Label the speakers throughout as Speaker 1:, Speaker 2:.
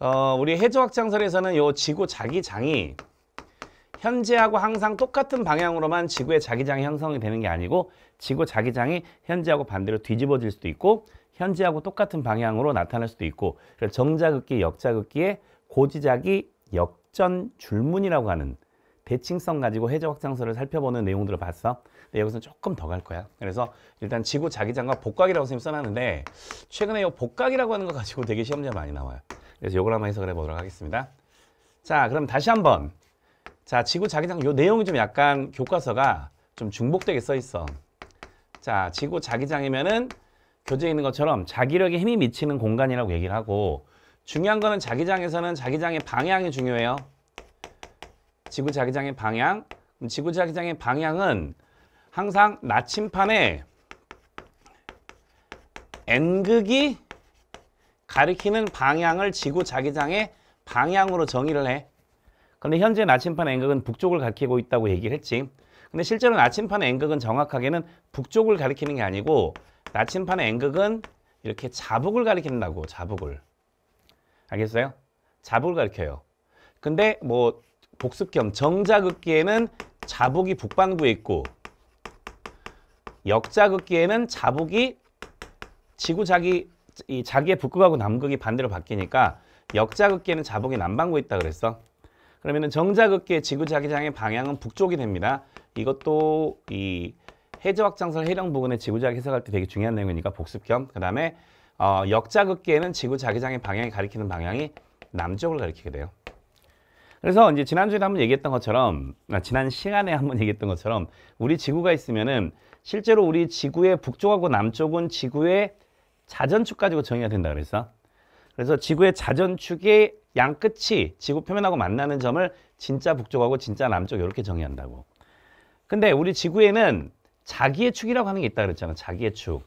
Speaker 1: 어, 우리 해저확장설에서는요 지구 자기장이 현재하고 항상 똑같은 방향으로만 지구의 자기장이 형성이 되는 게 아니고 지구 자기장이 현재하고 반대로 뒤집어질 수도 있고 현재하고 똑같은 방향으로 나타날 수도 있고 그래서 정자극기, 역자극기의 고지자기 역전 줄문이라고 하는 대칭성 가지고 해저 확장설을 살펴보는 내용들을 봤어. 근데 여기서 조금 더 갈 거야. 그래서 일단 지구 자기장과 복각이라고 선생님 써놨는데 최근에 이 복각이라고 하는 거 가지고 되게 시험제 많이 나와요. 그래서 이걸 한번 해석을 해보도록 하겠습니다. 자, 그럼 다시 한번 자, 지구 자기장 요 내용이 좀 약간 교과서가 좀 중복되게 써 있어. 자, 지구 자기장이면은 교재에 있는 것처럼 자기력에 힘이 미치는 공간이라고 얘기를 하고 중요한 거는 자기장에서는 자기장의 방향이 중요해요. 지구 자기장의 방향. 지구 자기장의 방향은 항상 나침판에 N극이 가리키는 방향을 지구 자기장의 방향으로 정의를 해. 근데 현재 나침판 앵극은 북쪽을 가리키고 있다고 얘기를 했지. 근데 실제로 나침판 앵극은 정확하게는 북쪽을 가리키는 게 아니고 나침판 앵극은 이렇게 자북을 가리킨다고 자북을. 알겠어요? 자북을 가리켜요. 근데 뭐 복습 겸 정자극기에는 자북이 북반구에 있고 역자극기에는 자북이 지구자기 이 자기의 북극하고 남극이 반대로 바뀌니까 역자극기에는 자복이 남반구 있다 그랬어. 그러면은 정자극기의 지구자기장의 방향은 북쪽이 됩니다. 이것도 이 해저 확장설 해령 부근의 지구자기 해석할 때 되게 중요한 내용이니까 복습 겸. 그 다음에 어, 역자극기에는 지구자기장의 방향이 가리키는 방향이 남쪽을 가리키게 돼요. 그래서 이제 지난주에도 한번 얘기했던 것처럼 아, 지난 시간에 한번 얘기했던 것처럼 우리 지구가 있으면은 실제로 우리 지구의 북쪽하고 남쪽은 지구의 자전축 가지고 정해야 된다 그랬어. 그래서 지구의 자전축의 양끝이 지구 표면하고 만나는 점을 진짜 북쪽하고 진짜 남쪽 이렇게 정의한다고. 근데 우리 지구에는 자기의 축이라고 하는 게 있다 그랬잖아. 자기의 축.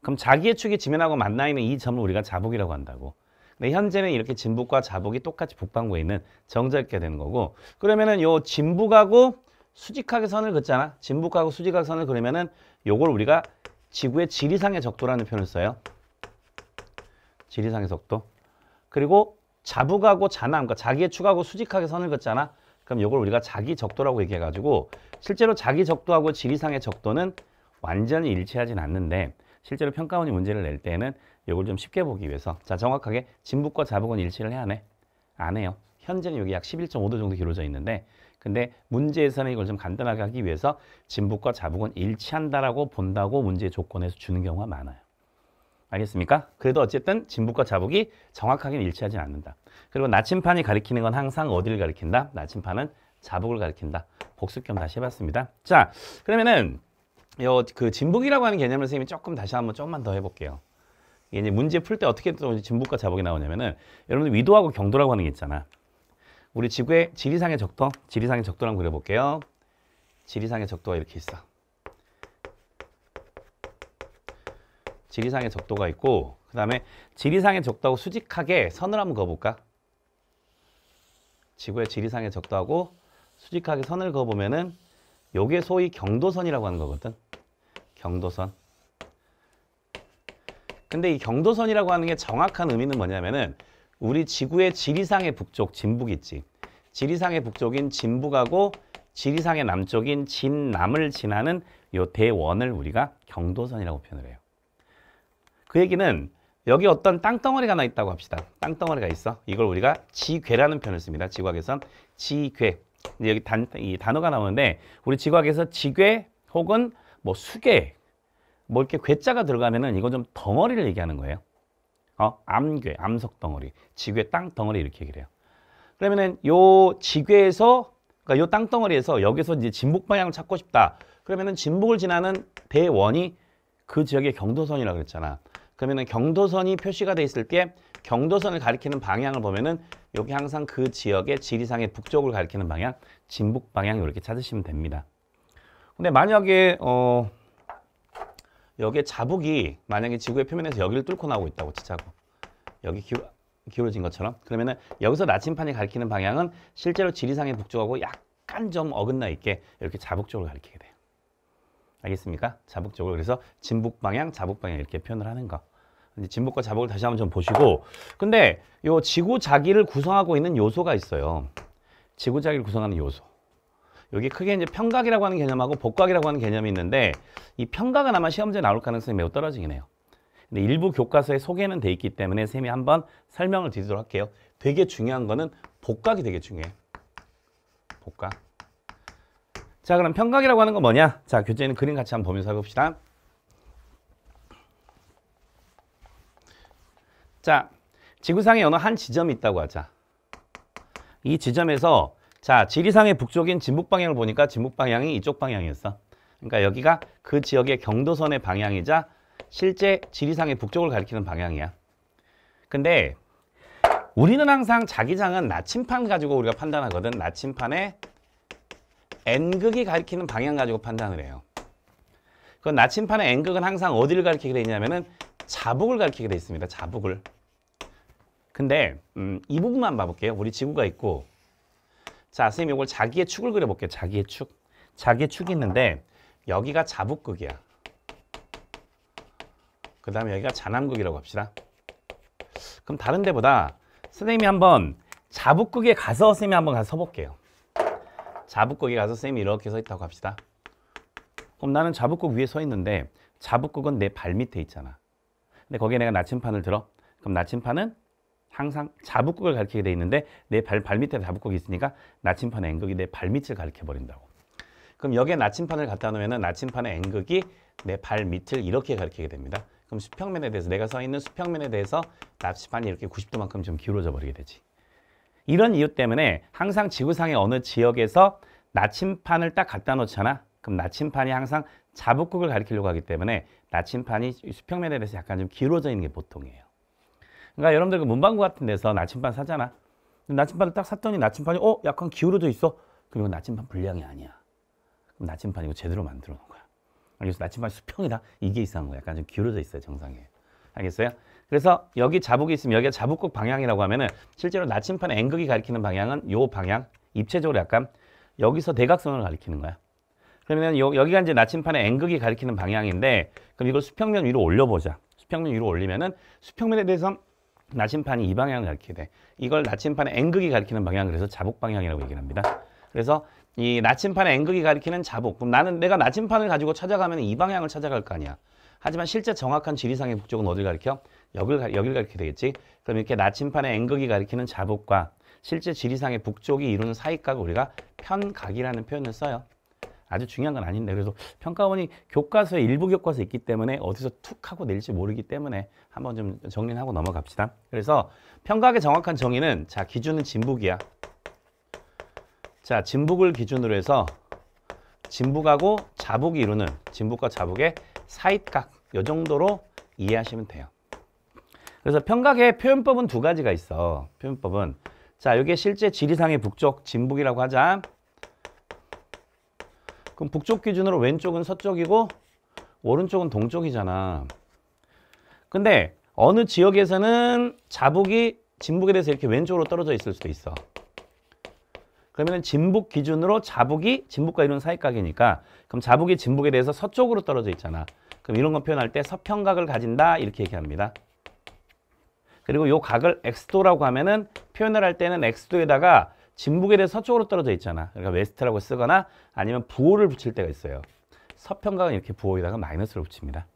Speaker 1: 그럼 자기의 축이 지면하고 만나 있는 이 점을 우리가 자복이라고 한다고. 근데 현재는 이렇게 진북과 자복이 똑같이 북방구에 있는 정자있게 되는 거고 그러면은 요 진북하고 수직하게 선을 긋잖아. 진북하고 수직하게 선을 그러면은 요걸 우리가 지구의 지리상의 적도라는 표현을 써요. 지리상의 적도. 그리고 자북하고 자남, 그러니까 자기의 축하고 수직하게 선을 긋잖아. 그럼 이걸 우리가 자기 적도라고 얘기해가지고 실제로 자기 적도하고 지리상의 적도는 완전히 일치하진 않는데 실제로 평가원이 문제를 낼 때는 이걸 좀 쉽게 보기 위해서 자 정확하게 진북과 자북은 일치를 해야 하네? 안 해요. 현재는 여기 약 11.5도 정도 길어져 있는데 근데 문제 에서는 이걸 좀 간단하게 하기 위해서 진북과 자북은 일치한다라고 본다고 문제 조건에서 주는 경우가 많아요. 알겠습니까? 그래도 어쨌든 진북과 자북이 정확하게 는 일치하지 않는다. 그리고 나침판이 가리키는 건 항상 어디를 가리킨다? 나침판은 자북을 가리킨다. 복습 겸 다시 해봤습니다. 자, 그러면은 요그 진북이라고 하는 개념을 선생님이 조금 다시 한번 조금만 더 해볼게요. 이제 문제 풀 때 어떻게 또 진북과 자북이 나오냐면은 여러분들 위도하고 경도라고 하는 게 있잖아. 우리 지구의 지리상의 적도, 지리상의 적도 를 한번 그려볼게요. 지리상의 적도가 이렇게 있어. 지리상의 적도가 있고 그 다음에 지리상의 적도하고 수직하게 선을 한번 그어볼까? 지구의 지리상의 적도하고 수직하게 선을 그어보면은 요게 소위 경도선이라고 하는 거거든. 경도선. 근데 이 경도선이라고 하는 게 정확한 의미는 뭐냐면은 우리 지구의 지리상의 북쪽 진북 있지. 지리상의 북쪽인 진북하고 지리상의 남쪽인 진남을 지나는 요 대원을 우리가 경도선이라고 표현을 해요. 그 얘기는 여기 어떤 땅덩어리가 하나 있다고 합시다. 땅덩어리가 있어. 이걸 우리가 지괴라는 표현을 씁니다. 지구학에선 지괴. 여기 단, 이 단어가 나오는데 우리 지구학에서 지괴 혹은 뭐 수괴 뭐 이렇게 괴짜가 들어가면은 이건 좀 덩어리를 얘기하는 거예요. 어? 암괴, 암석 덩어리, 지구의땅 덩어리 이렇게 얘기를 해요. 그러면은 요지구에서 그러니까 요 땅 덩어리에서 여기서 이제 진북 방향을 찾고 싶다. 그러면은 진북을 지나는 대원이 그 지역의 경도선이라고 그랬잖아. 그러면은 경도선이 표시가 돼 있을 때 경도선을 가리키는 방향을 보면은 여기 항상 그 지역의 지리상의 북쪽을 가리키는 방향, 진북 방향 이렇게 찾으시면 됩니다. 근데 만약에 어 여기에 자북이 만약에 지구의 표면에서 여기를 뚫고 나오고 있다고 치자고 여기 기울, 기울어진 것처럼 그러면은 여기서 나침판이 가리키는 방향은 실제로 지리상의 북쪽하고 약간 좀 어긋나 있게 이렇게 자북 쪽을 가리키게 돼요. 알겠습니까? 자북 쪽을 그래서 진북 방향, 자북 방향 이렇게 표현을 하는 거. 이제 진북과 자북을 다시 한번 좀 보시고 근데 요 지구자기를 구성하고 있는 요소가 있어요. 지구자기를 구성하는 요소. 여기 크게 이제 평각이라고 하는 개념하고 복각이라고 하는 개념이 있는데 이 평각은 아마 시험지에 나올 가능성이 매우 떨어지긴 해요. 근데 일부 교과서에 소개는 돼 있기 때문에 쌤이 한번 설명을 드리도록 할게요. 되게 중요한 거는 복각이 되게 중요해. 복각. 자, 그럼 평각이라고 하는 건 뭐냐? 자, 교재는 그림 같이 한번 보면서 해봅시다. 자, 지구상에 어느 한 지점이 있다고 하자. 이 지점에서 자, 지리상의 북쪽인 진북 방향을 보니까 진북 방향이 이쪽 방향이었어. 그러니까 여기가 그 지역의 경도선의 방향이자 실제 지리상의 북쪽을 가리키는 방향이야. 근데 우리는 항상 자기장은 나침판 가지고 우리가 판단하거든. 나침판에 N극이 가리키는 방향 가지고 판단을 해요. 그 나침판의 N극은 항상 어디를 가리키게 돼 있냐면은 자북을 가리키게 되어 있습니다. 자북을. 근데 음, 이 부분만 봐볼게요. 우리 지구가 있고 자, 선생님 이걸 자기의 축을 그려볼게요. 자기의 축. 자기의 축이 있는데 여기가 자북극이야. 그 다음에 여기가 자남극이라고 합시다. 그럼 다른 데보다 선생님이 한번 자북극에 가서 선생님이 한번 가서 서볼게요. 자북극에 가서 선생님이 이렇게 서 있다고 합시다. 그럼 나는 자북극 위에 서 있는데 자북극은 내 발 밑에 있잖아. 근데 거기에 내가 나침판을 들어. 그럼 나침판은 항상 자북극을 가리키게 돼 있는데 내 발, 발밑에 자북극이 있으니까 나침판의 N극이 내 발밑을 가리켜 버린다고. 그럼 여기에 나침판을 갖다 놓으면 나침판의 앵극이내 발밑을 이렇게 가리키게 됩니다. 그럼 수평면에 대해서 내가 서 있는 수평면에 대해서 나침판이 이렇게 90도만큼 좀 기울어져 버리게 되지. 이런 이유 때문에 항상 지구상의 어느 지역에서 나침판을 딱 갖다 놓잖아. 그럼 나침판이 항상 자북극을 가리키려고 하기 때문에 나침판이 수평면에 대해서 약간 좀 길어져 있는 게 보통이에요. 그러니까 여러분들 그 문방구 같은 데서 나침반 사잖아. 나침반을 딱 샀더니 나침반이 어 약간 기울어져 있어. 그럼 이 나침반 불량이 아니야. 그럼 나침반 이거 제대로 만들어 놓은 거야. 그래서 나침반 수평이다. 이게 이상한 거야. 약간 좀 기울어져 있어요 정상에. 알겠어요? 그래서 여기 자북이 있으면 여기가 자북극 방향이라고 하면은 실제로 나침반 앵극이 가리키는 방향은 요 방향 입체적으로 약간 여기서 대각선을 가리키는 거야. 그러면 요, 여기가 이제 나침판의 앵극이 가리키는 방향인데 그럼 이걸 수평면 위로 올려보자. 수평면 위로 올리면은 수평면에 대해서 나침판이 이 방향을 가리키게 돼. 이걸 나침판의 앵극이 가리키는 방향을 그래서 자복 방향이라고 얘기를 합니다. 그래서 이 나침판의 앵극이 가리키는 자복. 그럼 나는 내가 나침판을 가지고 찾아가면 이 방향을 찾아갈 거 아니야. 하지만 실제 정확한 지리상의 북쪽은 어디를 가리켜? 여길, 가, 여길 가리키게 되겠지. 그럼 이렇게 나침판의 앵극이 가리키는 자복과 실제 지리상의 북쪽이 이루는 사이각을 우리가 편각이라는 표현을 써요. 아주 중요한 건 아닌데 그래서 평가원이 교과서에 일부 교과서 있기 때문에 어디서 툭 하고 낼지 모르기 때문에 한번 좀 정리하고 넘어갑시다. 그래서 평가학의 정확한 정의는 자 기준은 진북이야. 자 진북을 기준으로 해서 진북하고 자북이 이루는 진북과 자북의 사이각 요 정도로 이해하시면 돼요. 그래서 평각의 표현법은 두 가지가 있어. 표현법은 자, 이게 실제 지리상의 북쪽 진북이라고 하자. 그럼 북쪽 기준으로 왼쪽은 서쪽이고 오른쪽은 동쪽이잖아. 근데 어느 지역에서는 자북이 진북에 대해서 이렇게 왼쪽으로 떨어져 있을 수도 있어. 그러면 진북 기준으로 자북이 진북과 이런 사이각이니까 그럼 자북이 진북에 대해서 서쪽으로 떨어져 있잖아. 그럼 이런 거 표현할 때 서평각을 가진다 이렇게 얘기합니다. 그리고 요 각을 x도라고 하면은 표현을 할 때는 x도에다가 진북에 대해 서쪽으로 떨어져 있잖아. 그러니까 웨스트라고 쓰거나 아니면 부호를 붙일 때가 있어요. 서평강은 이렇게 부호에다가 마이너스를 붙입니다.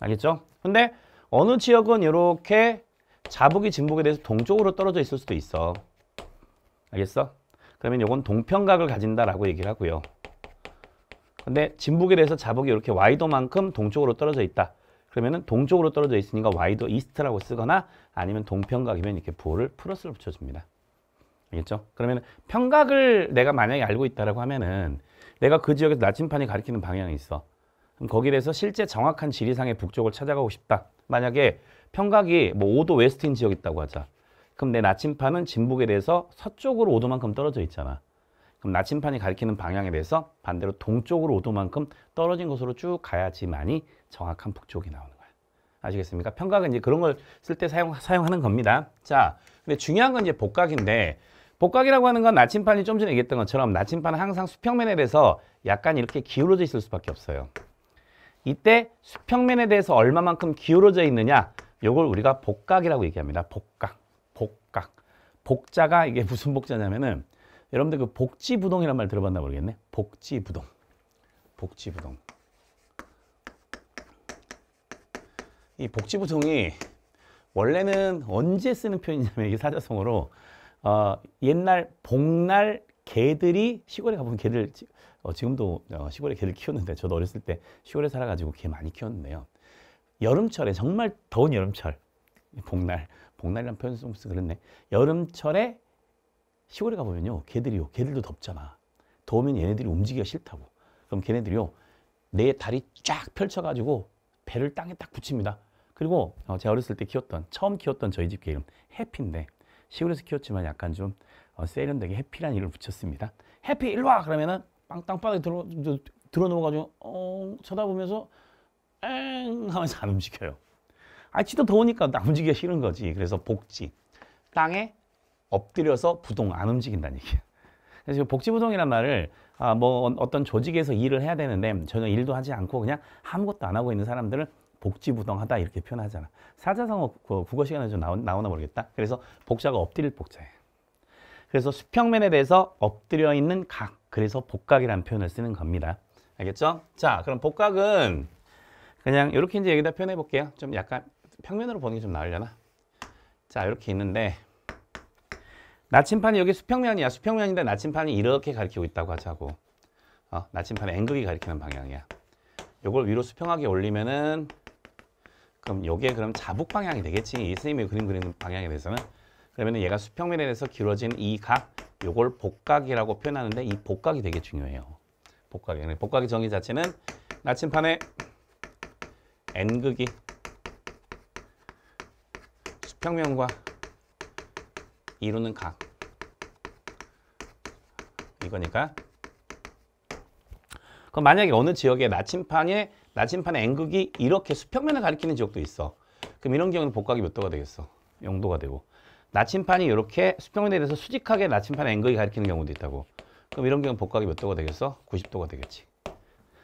Speaker 1: 알겠죠? 근데 어느 지역은 이렇게 자북이 진북에 대해서 동쪽으로 떨어져 있을 수도 있어. 알겠어? 그러면 이건 동평각을 가진다라고 얘기를 하고요. 근데 진북에 대해서 자북이 이렇게 와이도만큼 동쪽으로 떨어져 있다. 그러면은 동쪽으로 떨어져 있으니까 와이도 이스트라고 쓰거나 아니면 동평각이면 이렇게 부호를 플러스를 붙여줍니다. 알겠죠? 그러면 평각을 내가 만약에 알고 있다라고 하면은 내가 그 지역에서 나침판이 가리키는 방향이 있어. 그럼 거기에 대해서 실제 정확한 지리상의 북쪽을 찾아가고 싶다. 만약에 평각이 뭐 5도 웨스트인 지역 있다고 하자. 그럼 내 나침판은 진북에 대해서 서쪽으로 5도만큼 떨어져 있잖아. 그럼 나침판이 가리키는 방향에 대해서 반대로 동쪽으로 5도만큼 떨어진 곳으로 쭉 가야지만이 정확한 북쪽이 나오는 거야. 아시겠습니까? 평각은 이제 그런 걸 쓸 때 사용, 사용하는 겁니다. 자, 근데 중요한 건 이제 복각인데 복각이라고 하는 건나침판이좀 전에 얘기했던 것처럼 나침판은 항상 수평면에 대해서 약간 이렇게 기울어져 있을 수밖에 없어요. 이때 수평면에 대해서 얼마만큼 기울어져 있느냐 이걸 우리가 복각이라고 얘기합니다. 복각, 복각. 복자가 이게 무슨 복자냐면은 여러분들 그 복지부동이란 말 들어봤나 모르겠네. 복지부동, 복지부동. 이 복지부동이 원래는 언제 쓰는 표현이냐면 이 사자성어로 어, 옛날 복날 개들이 시골에 가보면 개들 어, 지금도 어, 시골에 개를 키웠는데 저도 어렸을 때 시골에 살아가지고 개 많이 키웠는데요. 여름철에 정말 더운 여름철 복날 복날이란 표현 쓰면서 그랬네 여름철에 시골에 가보면요 개들이요 개들도 덥잖아 더우면 얘네들이 움직이기가 싫다고 그럼 걔네들이요 내 다리 쫙 펼쳐가지고 배를 땅에 딱 붙입니다 그리고 어, 제가 어렸을 때 키웠던 처음 키웠던 저희 집 개 이름 해피인데 시골에서 키웠지만 약간 좀 어, 세련되게 해피란 이을 붙였습니다. 해피 일로 와 그러면은 빵 땅바닥에 들어 들어 누워가지고 어 쳐다보면서 엥 하면서 안 움직여요. 아 지도 더우니까 안 움직이기 싫은 거지. 그래서 복지 땅에 엎드려서 부동 안 움직인다는 얘기예요. 그래서 복지부동이란 말을 아, 뭐 어떤 조직에서 일을 해야 되는데 전혀 일도 하지 않고 그냥 아무것도 안 하고 있는 사람들을 복지부동하다 이렇게 표현하잖아. 사자성어 그 국어 시간에 좀 나오, 나 모르겠다. 그래서 복자가 엎드릴 복자예요. 그래서 수평면에 대해서 엎드려 있는 각, 그래서 복각이라는 표현을 쓰는 겁니다. 알겠죠? 자, 그럼 복각은 그냥 이렇게 이제 여기다 표현해 볼게요. 좀 약간 평면으로 보는 게 좀 나으려나? 자, 이렇게 있는데 나침판이 여기 수평면이야. 수평면인데 나침판이 이렇게 가리키고 있다고 하자고. 어, 나침판의 앵극이 가리키는 방향이야. 요걸 위로 수평하게 올리면은 그럼 여기에 그럼 자북 방향이 되겠지. 이생님이 그림 그리는 방향에 대해서는. 그러면 얘가 수평면에 대해서 길어진 이 각, 요걸 복각이라고 표현하는데 이 복각이 되게 중요해요. 복각이. 복각의 정의 자체는 나침판에 n극이 수평면과 이루는 각. 이거니까. 그럼 만약에 어느 지역에 나침판에 나침판의 N극이 이렇게 수평면을 가리키는 지역도 있어. 그럼 이런 경우는 복각이 몇 도가 되겠어? 0도가 되고. 나침판이 이렇게 수평면에 대해서 수직하게 나침판의 N극이 가리키는 경우도 있다고. 그럼 이런 경우 는 복각이 몇 도가 되겠어? 90도가 되겠지.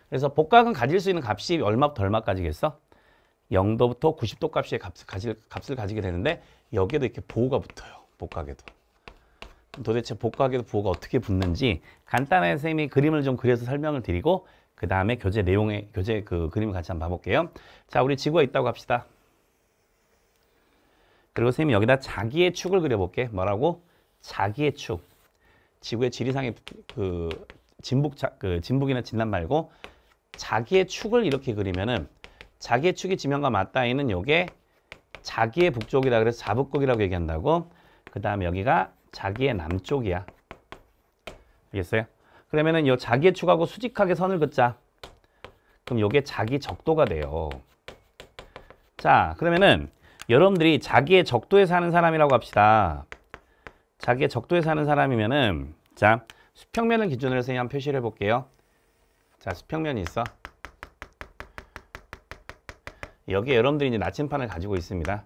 Speaker 1: 그래서 복각은 가질 수 있는 값이 얼마부터 얼마까지겠어? 0도부터 90도 값의 값 가질, 값을 가지게 되는데 여기에도 이렇게 보호가 붙어요. 복각에도. 도대체 복각에도 보호가 어떻게 붙는지 간단하게 선생님이 그림을 좀 그려서 설명을 드리고 그 다음에 교재 내용의 교재 그 그림을 같이 한번 봐볼게요. 자, 우리 지구가 있다고 합시다. 그리고 선생님이 여기다 자기의 축을 그려볼게. 뭐라고? 자기의 축. 지구의 지리상의 그 진북 자, 그 진북이나 진남 말고 자기의 축을 이렇게 그리면은 자기의 축이 지면과 맞닿아 있는 요게 자기의 북쪽이라 그래서 자북극이라고 얘기한다고. 그 다음에 여기가 자기의 남쪽이야. 알겠어요? 그러면은 요 자기의 축하고 수직하게 선을 긋자. 그럼 요게 자기 적도가 돼요. 자, 그러면은 여러분들이 자기의 적도에 사는 사람이라고 합시다. 자기의 적도에 사는 사람이면은 자, 수평면을 기준으로 해서 한번 표시를 해 볼게요. 자, 수평면이 있어. 여기에 여러분들이 이제 나침판을 가지고 있습니다.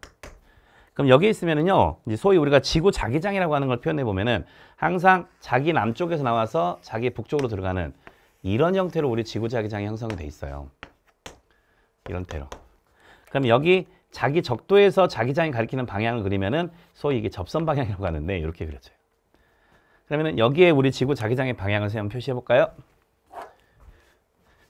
Speaker 1: 그럼 여기에 있으면은요, 소위 우리가 지구 자기장이라고 하는 걸 표현해 보면은 항상 자기 남쪽에서 나와서 자기 북쪽으로 들어가는 이런 형태로 우리 지구 자기장이 형성이 돼 있어요. 이런 태로. 그럼 여기 자기 적도에서 자기장이 가리키는 방향을 그리면은 소위 이게 접선 방향이라고 하는데 이렇게 그려져요. 그러면은 여기에 우리 지구 자기장의 방향을 한번 표시해 볼까요?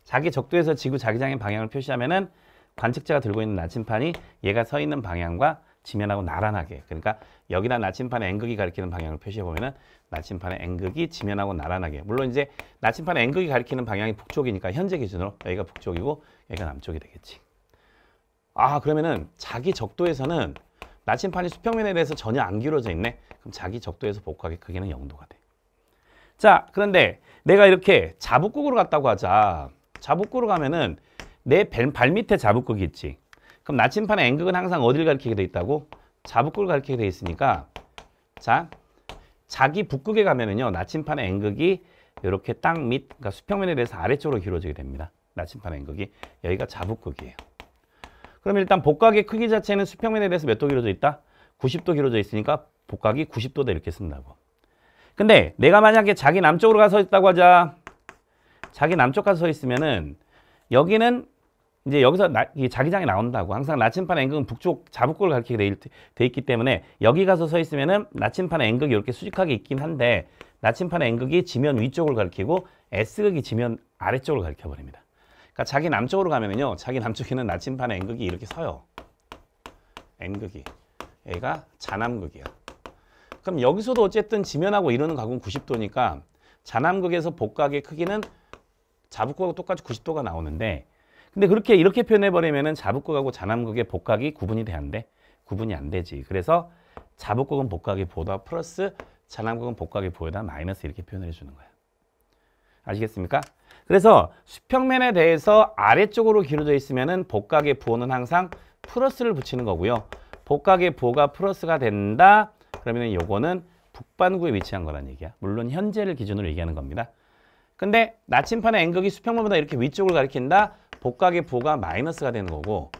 Speaker 1: 자기 적도에서 지구 자기장의 방향을 표시하면은 관측자가 들고 있는 나침판이 얘가 서 있는 방향과 지면하고 나란하게 그러니까 여기다 나침판의 앵극이 가리키는 방향을 표시해 보면은 나침판의 앵극이 지면하고 나란하게 물론 이제 나침판의 앵극이 가리키는 방향이 북쪽이니까 현재 기준으로 여기가 북쪽이고 여기가 남쪽이 되겠지 아 그러면은 자기 적도에서는 나침판이 수평면에 대해서 전혀 안 기울어져 있네 그럼 자기 적도에서 복구하의 크기는 영도가 돼자 그런데 내가 이렇게 자북극으로 갔다고 하자 자북극으로 가면은 내 발밑에 자북극이 있지 그럼 나침판의 앵극은 항상 어디를 가리키게 돼 있다고? 자북극을 가리키게 돼 있으니까 자 자기 북극에 가면은요 나침판의 앵극이 이렇게 땅 밑, 그러니까 수평면에 대해서 아래쪽으로 길어지게 됩니다. 나침판 의앵극이 여기가 자북극이에요. 그럼 일단 복각의 크기 자체는 수평면에 대해서 몇 도 길어져 있다? 90도 길어져 있으니까 복각이 90도다 이렇게 쓴다고. 근데 내가 만약에 자기 남쪽으로 가서 있다고 하자. 자기 남쪽 가서 있으면은 여기는 이제 여기서 나, 자기장이 나온다고 항상 나침판 앵극은 북쪽 자북골을 가리키게 돼, 있기 때문에 여기 가서 서 있으면은 나침판 앵극이 이렇게 수직하게 있긴 한데 나침판 앵극이 지면 위쪽을 가리키고 S극이 지면 아래쪽을 가리켜 버립니다. 그러니까 자기 남쪽으로 가면은요. 자기 남쪽에는 나침판 앵극이 이렇게 서요. 앵극이. 얘가 자남극이야. 그럼 여기서도 어쨌든 지면하고 이러는 각은 90도니까 자남극에서 복각의 크기는 자북골하고 똑같이 90도가 나오는데 근데 그렇게 이렇게 표현해버리면 자북극하고 자남극의 복각이 구분이 돼안데 구분이 안 되지. 그래서 자북극은 복각이 보다 플러스 자남극은 복각이 보다 마이너스 이렇게 표현을 해주는 거야. 아시겠습니까? 그래서 수평면에 대해서 아래쪽으로 기울어져 있으면 복각의 부호는 항상 플러스를 붙이는 거고요. 복각의 부호가 플러스가 된다. 그러면은 요거는 북반구에 위치한 거란 얘기야. 물론 현재를 기준으로 얘기하는 겁니다. 근데 나침판의 앵극이 수평면보다 이렇게 위쪽을 가리킨다. 복각의 부가 마이너스가 되는 거고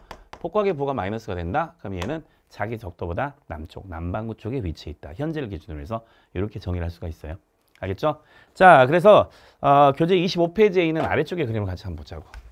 Speaker 1: 복각의 부가 마이너스가 된다? 그럼 얘는 자기 적도보다 남쪽, 남반구 쪽에 위치해 있다. 현재를 기준으로 해서 이렇게 정의를 할 수가 있어요. 알겠죠? 자, 그래서 어, 교재 25페이지에 있는 아래쪽에 그림을 같이 한번 보자고.